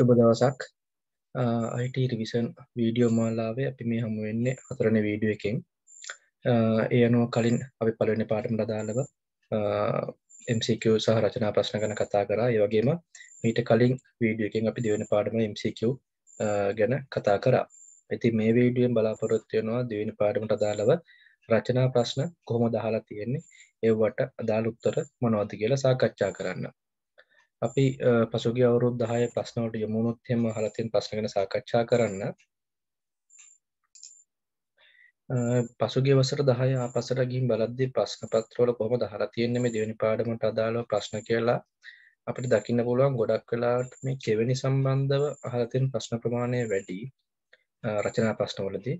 ශුභ දවසක් අයිට රිවිසන් වීඩියෝ මාලාවේ අපි මේ හමු වෙන්නේ අතරන වීඩිය එකෙන් ඒ අනුව කලින් අපි පලවෙනි පාටම ලදාලව MCQ සහ රචනා ප්‍රශ්න ගැන කතා කරා ඒවගේම මීට කලින් වීඩිය එකෙන් අපි දෙවෙන පාඩම MCQ ගැන කතා කරා ඇති මේ වීඩියෙන් බලාපොරොත්වයනවා දෙවෙනි පාඩමට අදාලව රචනා ප්‍රශ්න කොහොම දහලා තියෙන්නේ ඒවට අදාළුත්තර මොනවති කියලා සාකච්ඡා කරන්න අපි පසුගිය අවුරුදු 10 ප්‍රශ්නවලට යමුනොත් එහෙම අහලා තියෙන ප්‍රශ්න ගැන සාකච්ඡා කරන්න. පසුගිය වසර 10 ආපස්සට ගිහින් බලද්දී ප්‍රශ්න පත්‍රවල කොහොමද අහලා තියෙන්නේ මේ දෙවෙනි පාඩමට අදාළව ප්‍රශ්න කියලා අපිට දකින්න පුළුවන් ගොඩක් වෙලාවට මේ කෙවෙනි සම්බන්ධව අහලා තියෙන ප්‍රශ්න ප්‍රමාණය වැඩි රචනා ප්‍රශ්නවලදී.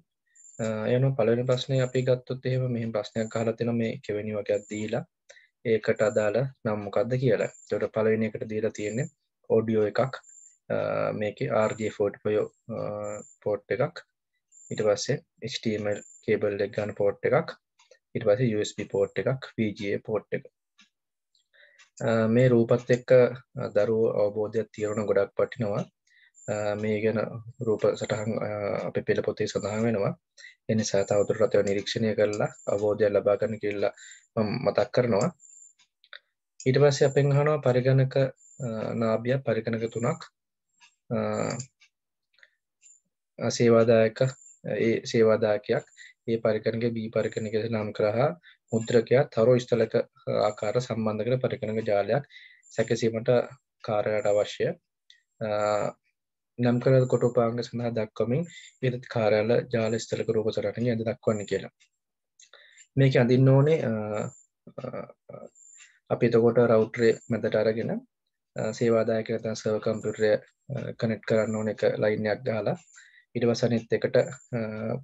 එනවා පළවෙනි ප්‍රශ්නේ අපි ගත්තොත් එහෙම මෙහෙම ප්‍රශ්නයක් අහලා තියෙනවා මේ කෙවෙනි වගේක් දීලා ඒකට අදාළ නම් මොකක්ද කියලා තොට පලවෙෙන එකට දීලා තියෙන්නේ ඕඩියෝ එකක් මේක RG45 පෝට් එකක් ඉට පස්සේ ස්ටීමල් කේබල් එක් ගන්න පෝට් එකක් ඉට පස USB පෝට් එකක් VGA පෝට් එක මේ රූපත් එක්ක දරු අවබෝධයක් තියරුණ ගොඩක් පටිනවා මේ ගැන රූප සටහන් අපි පෙළ පොතේ සඳහන් වෙනවා එනිසා තවදුරටව නිරීක්ෂණය කරලා අවබෝධය ලබාගන්න කියල්ලා මතක් කරනවා ඊට පස්සේ අපෙන් අහනවා පරිගණක නාභිය පරිගණක තුනක් සේවාදායක ඒ සේවාදායකයක් ඒ පරිකරණක බී පරිකරණක නම් කරහා මුද්‍රකයා තරු ස්ථලක ආකාර සම්බන්ධ කර පරිකරණක ජාලයක් සැකසීමට කාර්යයට අවශ්‍ය නම් කර කොට උපාංග සඳහා දක්වමින් ඒත් කාර්යාල ජාල ස්ථලක රූප සටහනකින් ඇඳ දක්වන්න කියලා මේක අඳින්න ඕනේ අපි එතකොට රවට්‍රය මැදට අරගෙන සේවාදායක තන් සව කම්පියුටරය කනෙට් කරන්න ඕන එක ලයින්යක් ගාලා ඉඩවසනෙත් එකට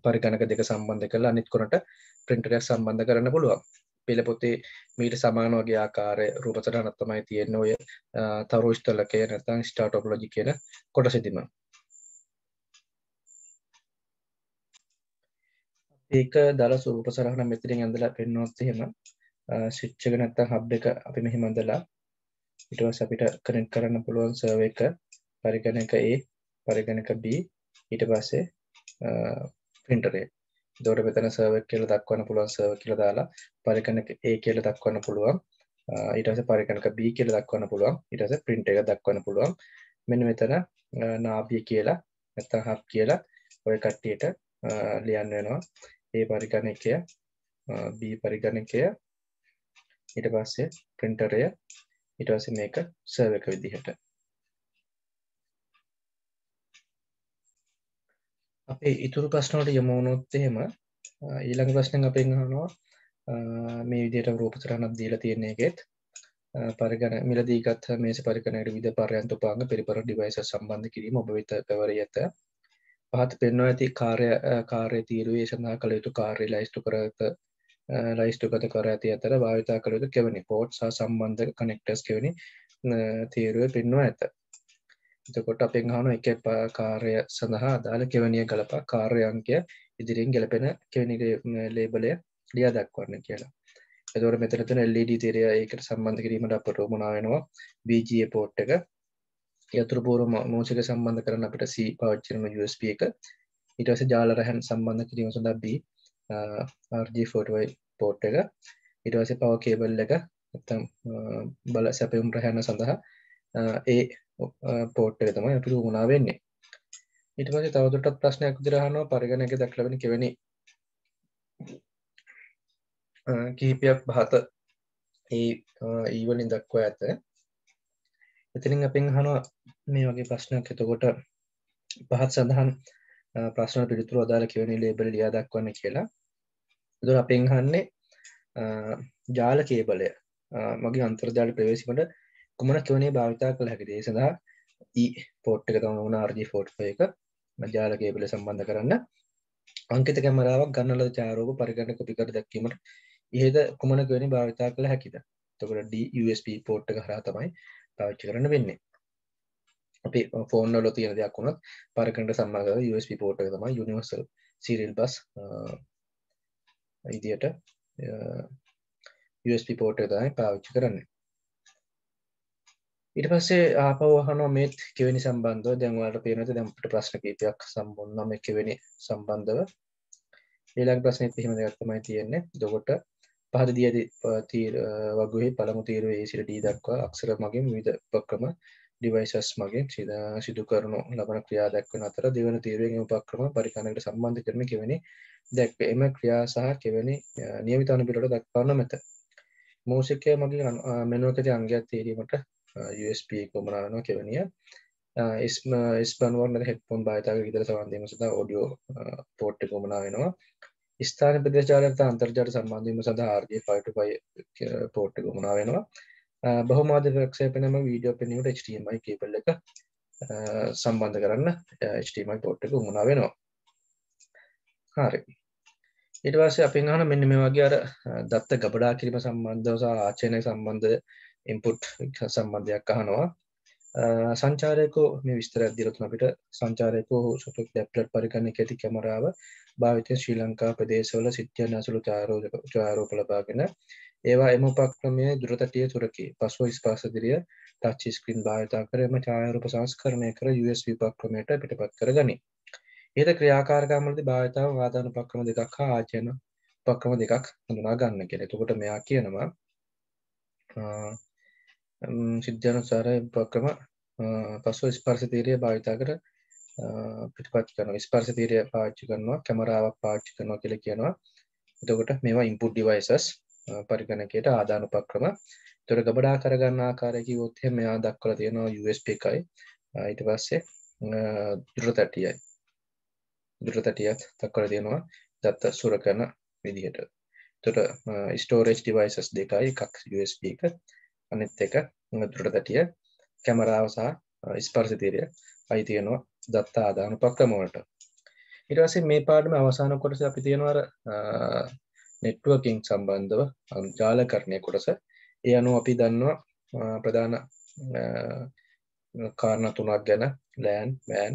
පරිගණක දෙක සම්බන්ධ කරලා අනිත් කොනට ප්‍රින්ටරයක් සම්බන්ධ කරන්න පුළුවන් පෙළපොතේ මීට සමානෝගේ ආකාරය රූපසටහනක් තමයි තියෙන්නේ ඔය තරුෂ්තලකය නැත්නම් ස්ටාර් ටොපොලොජි කියන කොටසෙදිම ඒක දල සුරූප සරහන මෙතරින් ඇඳලා පෙන්වොත් එහෙම ස්විච් එක නැත්තම් හබ් එක අපි මෙහෙම අඳලා ඊට පස්සේ අපිට කනෙක්ට් කරන්න පුළුවන් සර්ව එක පරිගණක A පරිගණක B ඊට පස්සේ printer එක. එතකොට මෙතන සර්ව එක කියලා දක්වන්න පුළුවන් සර්ව කියලා දාලා පරිගණක A කියලා දක්වන්න පුළුවන් ඊට පස්සේ පරිගණක B කියලා දක්වන්න පුළුවන් ඊට පස්සේ print එක දක්වන්න පුළුවන්. මෙන්න මෙතන නාභිය කියලා නැත්තම් hub කියලා ඔය කට්ටියට ලියන්න වෙනවා. A පරිගණකය B පරිගණකය ඊට පස්සේ ප්‍රින්ටරය ඊට පස්සේ මේක සර්ව් එක විදිහට අපේ ඉතුරු ප්‍රශ්න වලට යමු වුණොත් එහෙම ඊළඟ ප්‍රශ්නෙන් අපෙන් අහනවා මේ විදිහට රූප තරණක් දීලා තියෙන එකෙත් පරිගණ මිලදීගත් මේස පරිගණකයට විවිධ පර්යන්ත උපාංග පරිපර ඩිවයිසස් සම්බන්ධ කිරීම ඔබ වෙත පැවරී ඇත. පහත පෙන්වා ඇති කාර්ය කාර්ය තීරුවේ සඳහා කළ යුතු කාර්ය ලැයිස්තු කර ඇත ලයිස්ටුගත කර ඇති අතර භාවිතා කළයුතු කෙවනි පෝට් සහ සම්බන්ධ කනෙක්ටස් කෙවනි තීරුව පෙන්වා ඇත එතකොට අපෙන් හනු එක කාර්ය සඳහා අදාළ කෙවනිය ගලපා කාර්යංකය ඉදිරිින් ගැලපෙන කෙවනි ලේබලය ලියා දක්වන්න කියලා එතවට මෙතරතන එල්ලඩ e තේරය ඒකට සම්බන්ධ කිරීමට අපට මුණාවෙනවා බජ පෝට් එක යතුරපුූරු මෝසික සම්බන්ධ කරන අපට සී පාච්චරම USB එක ඉටස ජාලරහැන් සම්බන්ධ කිරීම සඳබී RG4 පෝට් එක ඉටවස පව කේබල් එක ඇත්තම් බල සැපයුම් ප්‍රහැණ සඳහා ඒ පෝට් එක තමයි අපිට උුණා වෙන්නේ ඉටවස තවදුට ප්‍රශ්නයක් දිරහනවා පරිගණක දක්ලවෙන කෙවෙනි කිහිපයක් භාත ඒ ඊවලින් e දක්වා ඇත එතිනින් අපින් හනවා මේ වගේ ප්‍රශ්නයක් එතකොට පහත් සඳහන් ප්‍රශ්න පිළිතුර අදාළ කෙවනි ලේබල ලියා දක්වන්න කියලා දුර පෙන්හන්නේ ජාල කේබලය මගේ අන්තර්ජාල ප්‍රවේශමට කුමන තුවනේ භාවිතා කළ හැකිදේ සඳහා පෝට් e එක තම වුණ ආර්ජි ෆෝට් එක ජාල කේබල සම්බන්ධ කරන්න අංකිත කැමරාවක් ගන්නල චාරෝප පරිගණ කොපිකට දැක්කීමට ඉහද කුමන ගනි භාවිතා කළ හැකිද තකට ඩUSP පෝට් හරා තමයි පාච්චි කරන්න වෙන්නේ අපි ෆෝන්නල තියෙන දෙයක් වුණත් පරකට සම්බග USB පෝට් තම යුනිවර්සල් සිරිල් බස් විදියට USB පෝට් එක තමයි පාවිච්චි කරන්නේ. ඊට පස්සේ ආපහු අහනවා මේ කෙවෙනි සම්බන්ධව දැන් ඔයාලට පේනවද දැන් අපිට ප්‍රශ්න කීපයක් සම්බන්ධව මේ කෙවෙනි සම්බන්ධව ඊළඟ ප්‍රශ්නෙත් එහෙම දෙයක් තමයි තියෙන්නේ. දොකොට පහත දී ඇති වගුවේ පළමු තීරුවේ A සිට D දක්වා අක්ෂර මගින් විවිධ උපක්‍රම ඩිවයිසස් මගින් සිද සිදු කරනු ලබන ක්‍රියා දැක්වන අතර දෙවන තීරයෙන් උපක්‍රම පරිකාණයට සම්බන්ධ කරන කෙවැනි දැක්ව එම ක්‍රියා සහ කෙවැනි නියමිතාන පිටට දක්වන්න මෙත මූසිකය මගේ මෙනුවකති අංගයක් තේරීමට USB කොමනාන කෙවනිය ස්ම ස්පනුවන හෙපොන් භාතාව ඉදර සවන්දීම සඳ ඔඩියෝ පෝට්ට කොමනා වෙනවා ස්ථාන ප්‍රදේශාලත අන්තර්ජාට සම්බන්ධීම සඳ ආර්ජය පයිට පයි පෝට්ට කොමනා වෙනවා බහුමාධ්‍ය ප්‍රක්ෂේප නම වීඩියෝ පෙනීමට HDMI කේබල් එක සම්බන්ධ කරන්න HDMI පෝට් එක උමුණා වෙනවා. හරි. ඊට පස්සේ අපි අහන මෙන්න මේ වගේ අර දත්ත ගබඩා කිරීම සම්බන්ධව සහ ආචරණය සම්බන්ධ ඉන්පුට් සම්බන්ධයක් අහනවා. සංචාරයකෝ මේ විස්තරයක් දීලා තුන අපිට සංචාරයකෝ සොටෙක් ඩැප්ලට් පරිගණක ඇති කැමරාව භාවිතය ශ්‍රී ලංකා ප්‍රදේශවල සිටියන් අසළු චාරෝප ලබාගෙන ඒවා එම උපක්‍රමය දුරතටිය තුරකි පසුව ස්පාසදිරිය ටච්චි ස්ක්‍රීන් භාවිතා කරම ඡායරූප සංස්කරණය කර USB උපක්‍රමයට පිටපත් කර ගනි. ඉහත ක්‍රියාකාරකම්වලදී භාවිතාව ආදාන උපක්‍රම දෙකක් හා ආචයන උපක්‍රම දෙකක් හඳුනා ගන්න කියලා. එතකොට මෙයා කියනවා සිද්ධානුසාර උපක්‍රම පසුව ස්පර්ශ තීරය භාවිතා කර පිටපත් කරනවා ස්පර්ශ තීරය පාවිච්චි කරනවා කැමරාවක් පාවිච්චි කරනවා කියලා කියනවා එතකොට මේවා ඉන්පුට් ඩිවයිසස් පරිගණකයට ආදාන උපක්‍රම. ඒතර ගබඩා කරගන්න ආකාරය කිව්වොත් එහෙනම් මෙයා දක්වලා තියෙනවා USB එකයි ඊට පස්සේ දුරතටියයි. දුරතටියත් දක්වලා තියෙනවා දත්ත සුරකන විදිහට. එතකොට ස්ටෝරේජ් ඩිවයිසස් දෙකයි එකක් USB එක අනෙත් එක දුරතටිය කැමරාව සහ ස්පර්ශ තීරය අයි තියෙනවා දත්ත ආදාන උපක්‍රම වලට. ඊට පස්සේ මේ පාඩමේ අවසාන කොටස අපි තියෙනවා අර නෙට්වර්කින් සම්බන්ධව ජාලකරණය කොටස ඒ අනු අපි දන්නවා ප්‍රධාන කාරණ තුනක් ගැන ලෑන් මෑන්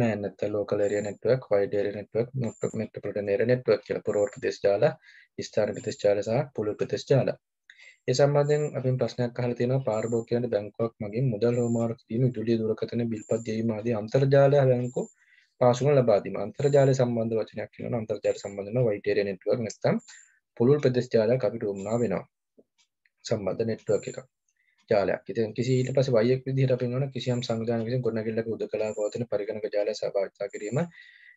මෑන් ඇත ලෝකල ර නෙටවක් වයිඩ නෙටවක් නොට මට පට නර නෙටවක් කියල පරෝට ප්‍රතිස්්ාල ස්ථාන ප්‍රතිස්්ාල සහ පුළු ප්‍රතිස්්ාල ඒ සම්බන්ධෙන් අපි ප්‍රශ්නයක් කහල තියෙන පාර්භෝකයට බැංකුවක් මගේ මුදල් හෝමාරක් දීම දුලිය දුරකතන බිල්පත් ගේීමමාදී අන්තර්ජාල බැංකෝ පාසුම ලබා දීම. අන්තර්ජාලය සම්බන්ධ වචනයක් කියනවනම් අන්තර්ජාලය සම්බන්ධ වෙනවා wide area network නැත්නම් පුළුල් ප්‍රදේශ ජාලයක් අපිට උමනා වෙනවා. සම්බන්ධ network එකක්. ජාලයක්. ඉතින් කිසි ඊට පස්සේ y එක විදිහට අපි වෙනවන කිසියම් සංවිධානයක විසින් ගොඩනැගිල්ලක උදකලා පවතින පරිගණක ජාලය සහභාගීත්වය කිරීම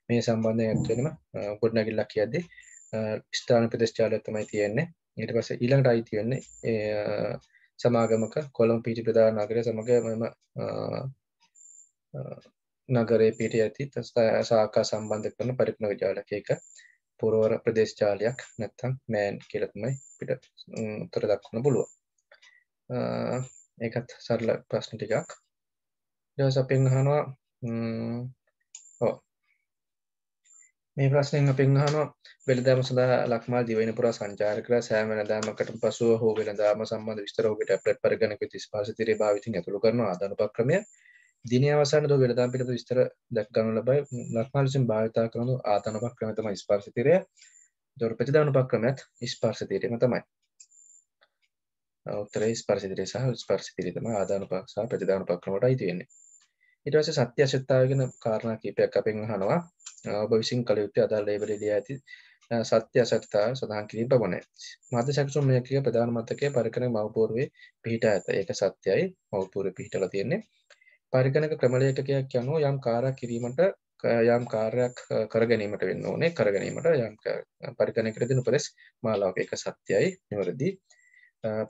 මේ සම්බන්ධයෙන් ඇත්තටම ගොඩනැගිල්ලක් කියද්දී ස්ථාන ප්‍රදේශ ජාලයක් තමයි තියෙන්නේ. ඊට පස්සේ ඊළඟට අයිති වෙන්නේ සමාගමක කොළඹ පීටි ප්‍රධාන නගරය සමග මම නගරේ පිට ඇති සාකා සම්බන්ධ කරන පරිප්නව ජාලක එක පුරවර ප්‍රදේශජාලයක් නැත්තම් මෑන් කියලතුමයි පිට උත්තර දක්වන පුළුව ඒකත් සරල ප්‍රශ්න ටිකක් දස පෙන්හනවා ඕ මේ ප්‍රශ්නයෙන් පෙන්හනවා වෙළදාම සඳහා ලක්මා දිවන පුර සංචාර කර සෑම නදාමකට පසුව හෝ වෙළදාම සම්බඳ විස්තරෝගට පට පරගනක තිස් පාසිතරේ භාවිතින් ඇතුළු කරනවා අදනු පක්‍රමය දින අවසානද වෙළදාම් පිටත විස්තර දක්වනු ලබයි ලක්මාල් විසින් භාවිතා කරන ආතන උපක්‍රමය තමයි ස්පර්ශ තීරය. ඒතකොට ප්‍රතිදාන උපක්‍රමයත් ස්පර්ශ තීරයම තමයි. උත්තරේ ස්පර්ශ තීරය සහ ස්පර්ශ තීරය තමයි ආදාන උපක්‍රම සහ ප්‍රතිදාන උපක්‍රම වලට අයිති වෙන්නේ. ඊට පස්සේ සත්‍ය අසත්‍යතාවය ගැන කාරණා කිහිපයක් අපෙන් අහනවා. ඔබ විසින් කල යුත්තේ අදාළ ලේබල් එළිය ඇති සත්‍ය අසත්‍යතාවය සඳහන් කිරීම පමණයි. මාධ්‍යශක්ෂුම් මේකේ ප්‍රධාන මතකයේ පරිකරණ මවපූර්වේ පිහිටා ඇත. ඒක සත්‍යයි. මවපූර්වේ පිහිටලා තියෙන්නේ. පරිගණක ක්‍රමලේඛකයක් යනු යම් කාර්යයක් කිරීමට යම් කාර්යයක් කර ගැනීමට වෙන්න ඕනේ කර ගැනීමට යම් පරිගණකයට දෙන උපදෙස් මාලාවක එක සත්‍යයි නිවැරදි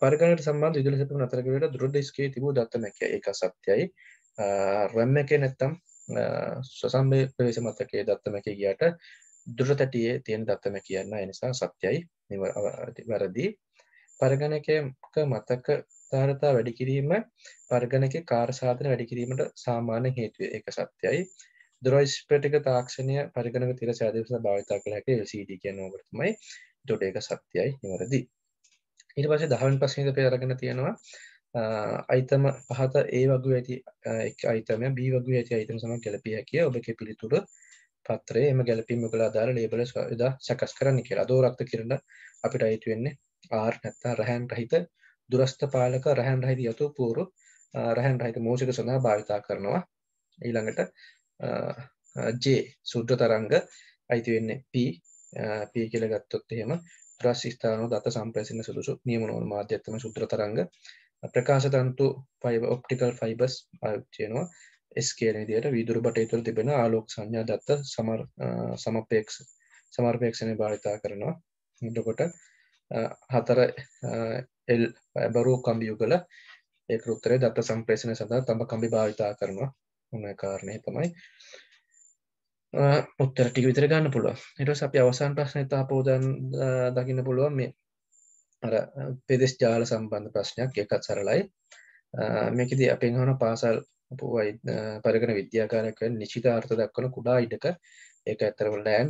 පරිගණකයට සම්බන්ධ විදුලි සැපම නතර කරේට දෘඩ ඩිස්කේ තිබූ දත්ත මැකිය ඒක සත්‍යයි RAM එකේ නැත්තම් ස්වසම්බේ ප්‍රවේශ මතකයේ දත්ත මැකිය ගියට දුරතැටියේ තියෙන දත්ත මැකිය යන නිසා සත්‍යයි නිවැරදි පරගණකයක මතක ධාරතා වැඩි කිරීම පර්ගණක කාර්සාධන වැඩි කිරීමට සාමාන්‍ය හේතුව එක සත්‍යයි දොරයිස් ප්‍රටික තාක්ෂණය පරිගණක තිර සෑදස භාවිතා කළ හැක LCD කිය නෝවටමයි ඩොට එක සත්‍යයි නිවරදි ඊට පස දහවන් පසනික පෙරගෙන තියෙනවා අයිතම පහත ඒ වගේ ඇති එක් අයිතම බී වගේ ඇති අයිතම සම ගැලපිය හැකිය ඔබ පිළිතුර පත්‍රේ එම ගැලපීම කලා දාර ලේබල සදා සකස් කරන්න කියලා දෝරක්ත කරන අපිට අයිතු වෙන්නේ ආර් නැත්තා රැහැන් රහිත දුරස්ථ පාලක රැහැන් රහිත යතු පූරු රැහැන් රහිත මෝෂක සඳහා භාවිතා කරනවා ඊළඟට ජේ සුද්‍ර තරංග අයිති වෙන්නේ P P කියල ගත්තොත් එහෙම ද්‍රස් ස්ථාන දත සම්ප්‍රසින සුදුසු නියමනෝන් මාධ්‍යත්තම සුද්‍ර තරංග ප්‍රකාශ තන්තු ෆයිබ ඔප්ටිකල් ෆයිබස් අයක්්චයනවා එස් කියන දියට විදුරු බට ඉතුර තිබෙන ආලෝක් සංඥා දත්ත සමර් සමපේක්ෂ සමර්පේක්ෂණය භාවිතා කරනවා ඉටකොට හතර එල් බරූ කම්බියු කළ ඒ කෘත්තරය දත්ත සම්ප්‍රේෂණය සඳහා තම කම්බි භාවිතා කරනවා උන කාරණය තමයි උත්තර ටික විතර ගන්න පුළුව නිරස අපි අවසන් ප්‍රශ්නය තාපෝදන් දකින්න පුළුවන් මේ අර පෙදෙස් ජාල සම්බන්ධ ප්‍රශ්නයක් එකත් සරලයි මේකද අපෙන් හන පාසල් පුවයි පරගන විද්‍යාකාරක නිචිත අර්ථ දක්වන කුඩා ඉඩක එක ඇතරවල ලෑන්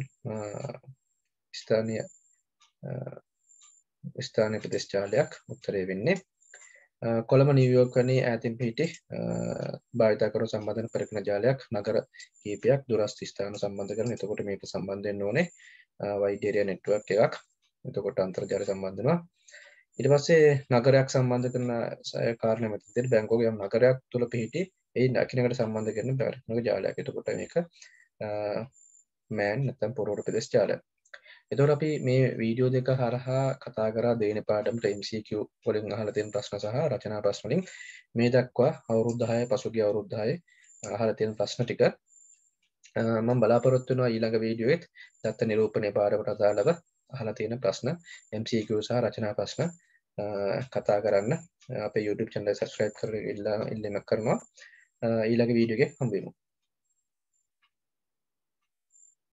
ස්ථානය ස්ථානය ප්‍රතිෂ්ඨාලයක් උත්තරය වෙන්නේ කොළම නිවියෝක් වනේ ඇතින් පිහිටි භාවිතකරු සම්බධන පරික්න ජාලයක් නගර කීපයක් දුරස් ස්ථාන සම්බන්ධ කරන එතකොට මේක සම්බන්ධයෙන් ඕනේ වයිඩේරිය නෙට්ුවක් එකක් එතකොට අන්තර්ජාල සම්බන්ධවා ඉට පස්සේ නගරයක් සම්බන්ධ කරන සයකාරන මතිතෙට බැංකෝගයම් නගරයක් තුළ පිහිටි ඒ දකිනකට සම්බන්ධ කරන පැරක්නක ජාලයක් එතකොට මේක මෑන් නැතම් පොරෝට පෙදෙස් ජාලයක් එතොට අපි මේ වීඩියෝ දෙක හරහා කතා කරා දේන පාඩමට MCQ වලින් අහලතින් ප්‍රශ්න සහ රචනා ප්‍රශ්නලින් මේ දක්වා අවුරුද්ධහය පසුගේ අවුරුද්ධය අහලතින් ප්‍රශ්න ටික මම බලාපොරොත්තුනවා ඊළඟ වීඩියෝත් දත්ත නිරූපණය පාඩමට අදාළව අහලතියෙන ප්‍රශ්න MCQ සහ රචනා ප්‍රශ්න කතා කරන්න අප YouTube චන්ඩ සස්්‍රයිප් කර ඉල්ලා ඉල්ලමක් කරනවා ඊළඟ වීඩියෝගේ හම්බීමමු